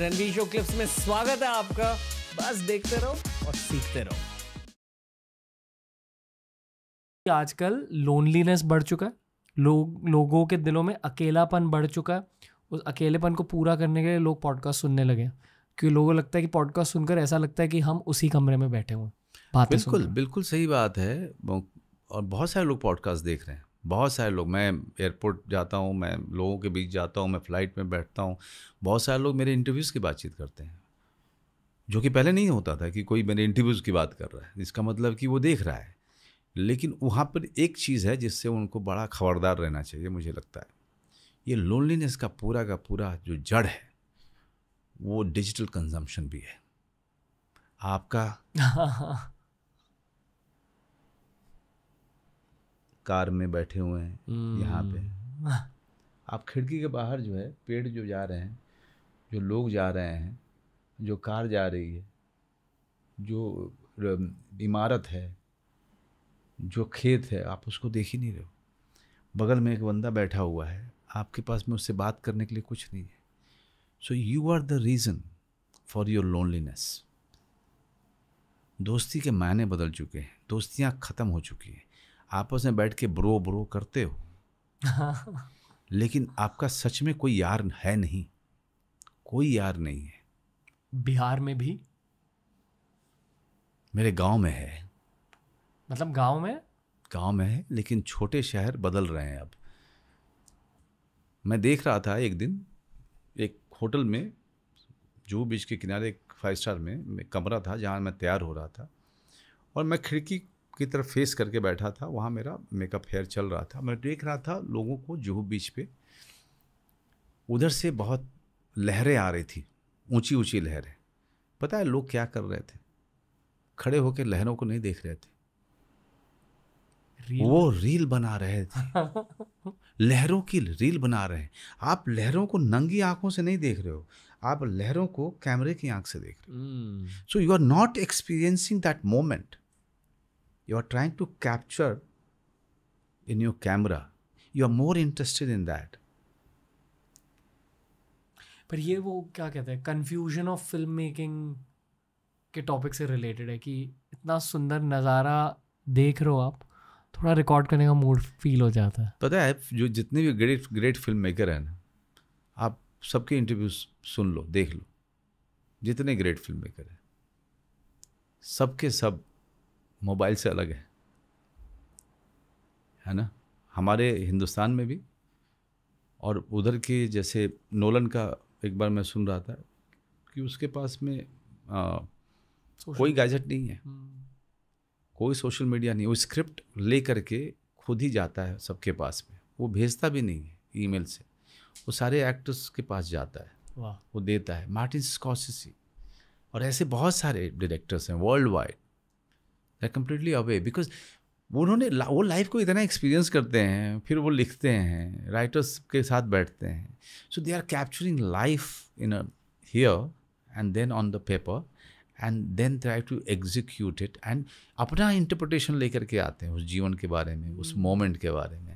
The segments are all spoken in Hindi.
रणवीर शो क्लिप्स में स्वागत है आपका बस देखते रहो और सीखते रहो आजकल लोनलीनेस बढ़ चुका है लोग लोगों के दिलों में अकेलापन बढ़ चुका है उस अकेलेपन को पूरा करने के लिए लोग पॉडकास्ट सुनने लगे क्योंकि लोगों को लगता है कि पॉडकास्ट सुनकर ऐसा लगता है कि हम उसी कमरे में बैठे हुए बिल्कुल बिल्कुल सही बात है और बहुत सारे लोग पॉडकास्ट देख रहे हैं बहुत सारे लोग मैं एयरपोर्ट जाता हूँ मैं लोगों के बीच जाता हूँ मैं फ़्लाइट में बैठता हूँ बहुत सारे लोग मेरे इंटरव्यूज़ की बातचीत करते हैं जो कि पहले नहीं होता था कि कोई मेरे इंटरव्यूज़ की बात कर रहा है इसका मतलब कि वो देख रहा है लेकिन वहाँ पर एक चीज़ है जिससे उनको बड़ा खबरदार रहना चाहिए मुझे लगता है ये लोनलीनेस का पूरा का पूरा जो जड़ है वो डिजिटल कंजम्पशन भी है आपका कार में बैठे हुए हैं यहाँ पे हम्म। आप खिड़की के बाहर जो है पेड़ जो जा रहे हैं जो लोग जा रहे हैं जो कार जा रही है जो इमारत है जो खेत है आप उसको देख ही नहीं रहे हो बगल में एक बंदा बैठा हुआ है आपके पास में उससे बात करने के लिए कुछ नहीं है so you are the reason for your loneliness दोस्ती के मायने बदल चुके हैं दोस्तियाँ ख़त्म हो चुकी हैं आपस में बैठ के ब्रो ब्रो करते हो लेकिन आपका सच में कोई यार है नहीं कोई यार नहीं है बिहार में भी मेरे गांव में है मतलब गांव में गांव में है लेकिन छोटे शहर बदल रहे हैं अब मैं देख रहा था एक दिन एक होटल में जो बीच के किनारे एक फाइव स्टार में, में कमरा था जहाँ मैं तैयार हो रहा था और मैं खिड़की की तरफ फेस करके बैठा था वहाँ मेरा मेकअप हेयर चल रहा था मैं देख रहा था लोगों को जुहू बीच पे उधर से बहुत लहरें आ रही थी ऊंची ऊंची लहरें पता है लोग क्या कर रहे थे खड़े होकर लहरों को नहीं देख रहे थे रील वो रील बना रहे थे लहरों की रील बना रहे हैं आप लहरों को नंगी आंखों से नहीं देख रहे हो आप लहरों को कैमरे की आंख से देख रहे हो so you are not experiencing that moment you are trying to capture in your camera. You are more interested in that. पर ये वो क्या कहते हैं कन्फ्यूजन ऑफ फिल्म मेकिंग के टॉपिक से रिलेटेड है कि इतना सुंदर नज़ारा देख रहे हो आप थोड़ा रिकॉर्ड करने का मूड फील हो जाता है पता है जो जितने भी ग्रेट ग्रेट फिल्म मेकर हैं ना आप सबके इंटरव्यू सुन लो देख लो जितने ग्रेट फिल्म मेकर हैं सबके सब मोबाइल से अलग है है ना हमारे हिंदुस्तान में भी और उधर के जैसे नोलन का एक बार मैं सुन रहा था कि उसके पास में आ, कोई गैजेट नहीं है हम्म। कोई सोशल मीडिया नहीं वो स्क्रिप्ट ले करके खुद ही जाता है सबके पास में वो भेजता भी नहीं है ईमेल से वो सारे एक्टर्स के पास जाता है वो देता है मार्टिन स्कॉसिस और ऐसे बहुत सारे डायरेक्टर्स हैं world wide they completely away because उन्होंने वो लाइफ को इतना एक्सपीरियंस करते हैं फिर वो लिखते हैं राइटर्स के साथ बैठते हैं so they are capturing life in a here and then on the paper and then try to execute it and अपना इंटरप्रटेशन लेकर के आते हैं उस जीवन के बारे में उस मोमेंट hmm. के बारे में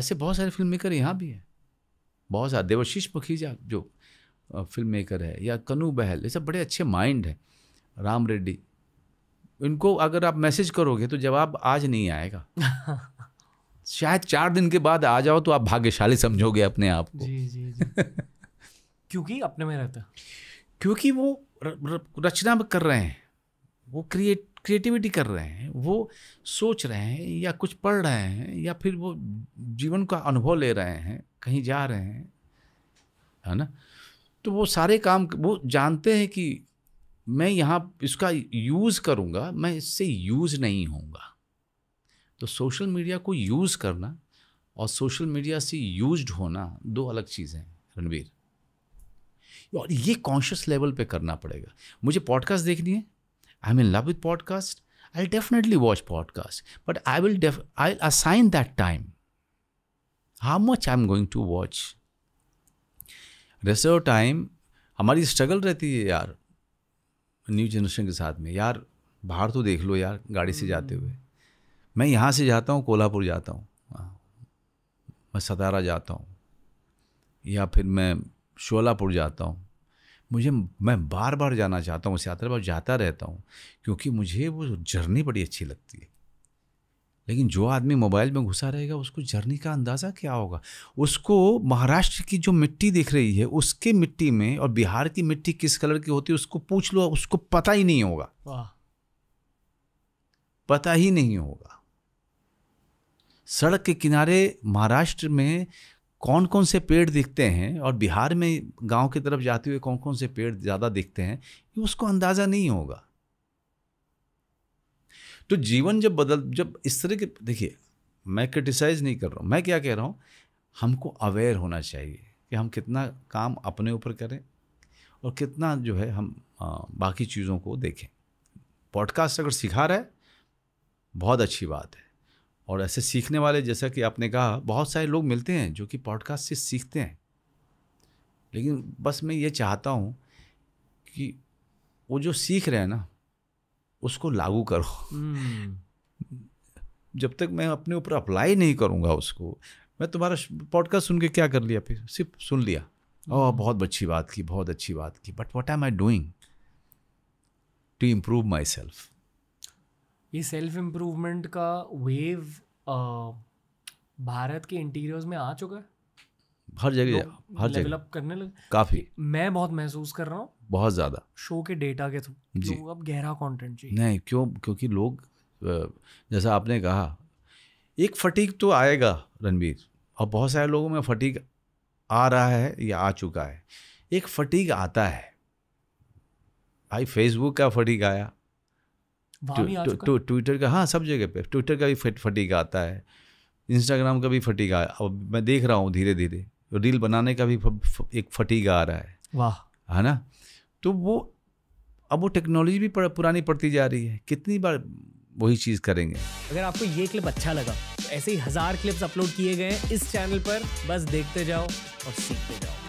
ऐसे बहुत सारे फिल्म मेकर यहाँ भी हैं बहुत सारे देवशीष पखीजा जो फिल्म मेकर है या कनू बहल ये सब बड़े अच्छे माइंड हैं राम रेड्डी इनको अगर आप मैसेज करोगे तो जवाब आज नहीं आएगा शायद चार दिन के बाद आ जाओ तो आप भाग्यशाली समझोगे अपने आप को जी जी, जी। क्योंकि अपने में रहता क्योंकि वो र, र, रचना कर रहे हैं वो क्रिएट क्रिएटिविटी कर रहे हैं वो सोच रहे हैं या कुछ पढ़ रहे हैं या फिर वो जीवन का अनुभव ले रहे हैं कहीं जा रहे हैं है ना तो वो सारे काम वो जानते हैं कि मैं यहाँ इसका यूज़ करूँगा मैं इससे यूज़ नहीं होऊंगा तो सोशल मीडिया को यूज़ करना और सोशल मीडिया से यूज्ड होना दो अलग चीज़ें हैं रणबीर और ये कॉन्शियस लेवल पे करना पड़ेगा मुझे पॉडकास्ट देखनी है I mean love with podcast I definitely watch podcast but I will I assign that time how much I am going to watch reserve time हमारी स्ट्रगल रहती है यार न्यू जनरेशन के साथ में यार बाहर तो देख लो यार गाड़ी से जाते हम्म। हुए मैं यहाँ से जाता हूँ कोल्हापुर जाता हूँ हाँ। मैं सतारा जाता हूँ या फिर मैं शोलापुर जाता हूँ मुझे मैं बार बार जाना चाहता हूँ उस यात्रा पर जाता रहता हूँ क्योंकि मुझे वो जर्नी बड़ी अच्छी लगती है लेकिन जो आदमी मोबाइल में घुसा रहेगा उसको जर्नी का अंदाज़ा क्या होगा उसको महाराष्ट्र की जो मिट्टी दिख रही है उसके मिट्टी में और बिहार की मिट्टी किस कलर की होती है उसको पूछ लो उसको पता ही नहीं होगा पता ही नहीं होगा सड़क के किनारे महाराष्ट्र में कौन कौन से पेड़ दिखते हैं और बिहार में गांव की तरफ जाते हुए कौन कौन से पेड़ ज़्यादा दिखते हैं उसको अंदाज़ा नहीं होगा तो जीवन जब बदल जब इस तरह के देखिए मैं क्रिटिसाइज़ नहीं कर रहा हूँ मैं क्या कह रहा हूँ हमको अवेयर होना चाहिए कि हम कितना काम अपने ऊपर करें और कितना जो है हम बाकी चीज़ों को देखें पॉडकास्ट अगर सिखा रहा है बहुत अच्छी बात है और ऐसे सीखने वाले जैसा कि आपने कहा बहुत सारे लोग मिलते हैं जो कि पॉडकास्ट से सीखते हैं लेकिन बस मैं ये चाहता हूँ कि वो जो सीख रहे हैं ना उसको लागू करो हम्म। जब तक मैं अपने ऊपर अप्लाई नहीं करूँगा उसको मैं तुम्हारा पॉडकास्ट सुन के क्या कर लिया फिर सिर्फ सुन लिया हम्म। ओह बहुत अच्छी बात की बहुत अच्छी बात की but what am I doing to improve myself ये सेल्फ इम्प्रूवमेंट का वेव भारत के इंटीरियर्स में आ चुका है हर जगह हर जगह करने लगे काफ़ी मैं बहुत महसूस कर रहा हूँ बहुत ज़्यादा शो के डेटा के थ्रू जी अब गहरा कंटेंट चाहिए नहीं क्यों क्योंकि लोग जैसा आपने कहा एक फटीक तो आएगा रणबीर और बहुत सारे लोगों में फटीक आ रहा है या आ चुका है एक फटीक आता है भाई फेसबुक का फटीक आया ट्विटर का हाँ सब जगह पे ट्विटर का भी फटीक आता है इंस्टाग्राम का भी फटीक आया अब मैं देख रहा हूँ धीरे धीरे रील बनाने का भी एक फटीक आ रहा है वाह है ना तो वो अब वो टेक्नोलॉजी भी पुरानी पड़ती जा रही है कितनी बार वही चीज़ करेंगे अगर आपको ये क्लिप अच्छा लगा तो ऐसे ही हज़ार क्लिप्स अपलोड किए गए हैं इस चैनल पर बस देखते जाओ और सीखते जाओ